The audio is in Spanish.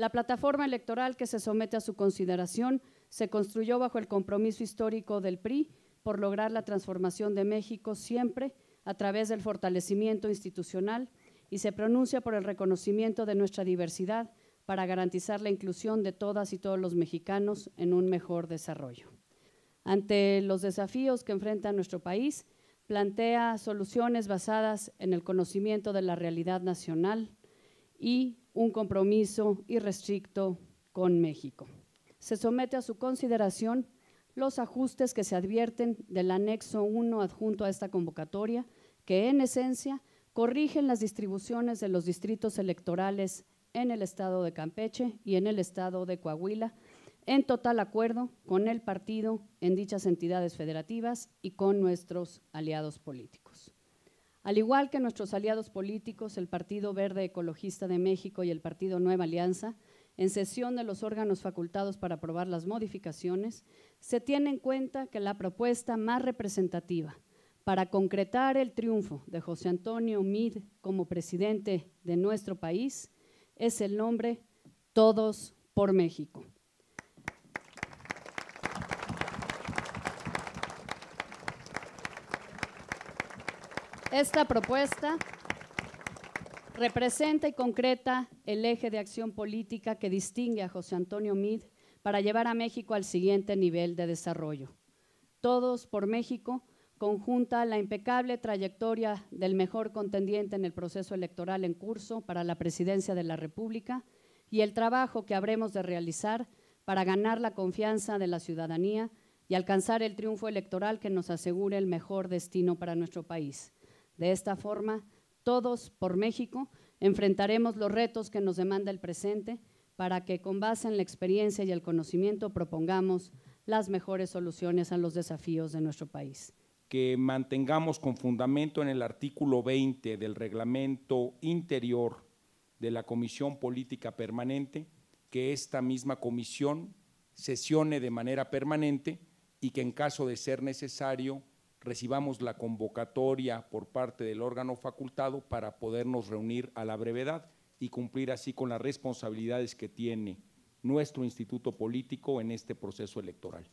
La plataforma electoral que se somete a su consideración se construyó bajo el compromiso histórico del PRI por lograr la transformación de México siempre a través del fortalecimiento institucional y se pronuncia por el reconocimiento de nuestra diversidad para garantizar la inclusión de todas y todos los mexicanos en un mejor desarrollo. Ante los desafíos que enfrenta nuestro país, plantea soluciones basadas en el conocimiento de la realidad nacional y un compromiso irrestricto con México. Se somete a su consideración los ajustes que se advierten del anexo 1 adjunto a esta convocatoria, que en esencia corrigen las distribuciones de los distritos electorales en el estado de Campeche y en el estado de Coahuila, en total acuerdo con el partido en dichas entidades federativas y con nuestros aliados políticos. Al igual que nuestros aliados políticos, el Partido Verde Ecologista de México y el Partido Nueva Alianza, en sesión de los órganos facultados para aprobar las modificaciones, se tiene en cuenta que la propuesta más representativa para concretar el triunfo de José Antonio Mid como presidente de nuestro país es el nombre Todos por México. Esta propuesta representa y concreta el eje de acción política que distingue a José Antonio Mid para llevar a México al siguiente nivel de desarrollo. Todos por México conjunta la impecable trayectoria del mejor contendiente en el proceso electoral en curso para la presidencia de la República y el trabajo que habremos de realizar para ganar la confianza de la ciudadanía y alcanzar el triunfo electoral que nos asegure el mejor destino para nuestro país. De esta forma, todos por México enfrentaremos los retos que nos demanda el presente para que con base en la experiencia y el conocimiento propongamos las mejores soluciones a los desafíos de nuestro país. Que mantengamos con fundamento en el artículo 20 del reglamento interior de la Comisión Política Permanente, que esta misma comisión sesione de manera permanente y que en caso de ser necesario recibamos la convocatoria por parte del órgano facultado para podernos reunir a la brevedad y cumplir así con las responsabilidades que tiene nuestro instituto político en este proceso electoral.